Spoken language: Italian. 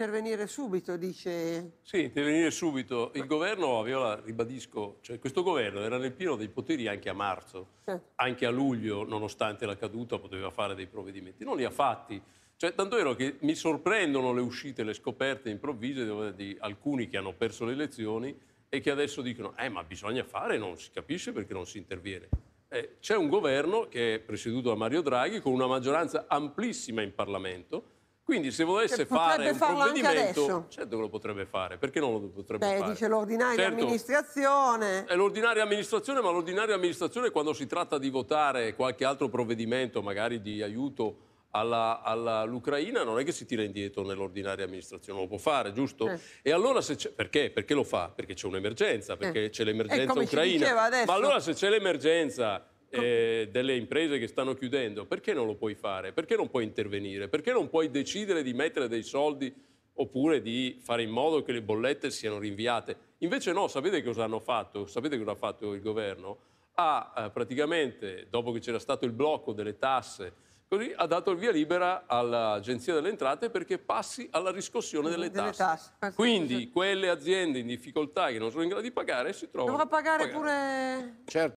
Intervenire subito, dice... Sì, intervenire subito. Il governo, Viola, ribadisco, cioè questo governo era nel pieno dei poteri anche a marzo, certo. anche a luglio, nonostante la caduta, poteva fare dei provvedimenti. Non li ha fatti. Cioè, tanto vero che mi sorprendono le uscite, le scoperte improvvise di alcuni che hanno perso le elezioni e che adesso dicono, eh, ma bisogna fare, non si capisce perché non si interviene. Eh, c'è un governo che è presieduto da Mario Draghi con una maggioranza amplissima in Parlamento, quindi se volesse cioè, fare un provvedimento, certo che lo potrebbe fare, perché non lo potrebbe Beh, fare? dice l'ordinaria certo, amministrazione. È eh, l'ordinaria amministrazione, ma l'ordinaria amministrazione quando si tratta di votare qualche altro provvedimento, magari di aiuto all'Ucraina, non è che si tira indietro nell'ordinaria amministrazione, lo può fare, giusto? Eh. E allora se c'è... Perché? Perché lo fa? Perché c'è un'emergenza, perché eh. c'è eh, l'emergenza ucraina. Ma allora se c'è l'emergenza eh, delle imprese che stanno chiudendo, perché non lo puoi fare? Perché non puoi intervenire? Perché non puoi decidere di mettere dei soldi oppure di fare in modo che le bollette siano rinviate? Invece no, sapete cosa hanno fatto? Sapete cosa ha fatto il governo? Ha eh, praticamente, dopo che c'era stato il blocco delle tasse, così ha dato il via libera all'Agenzia delle Entrate perché passi alla riscossione delle, delle tasse. tasse. Quindi quelle aziende in difficoltà che non sono in grado di pagare si trovano... Dovrà pagare, pagare. pure... Certo.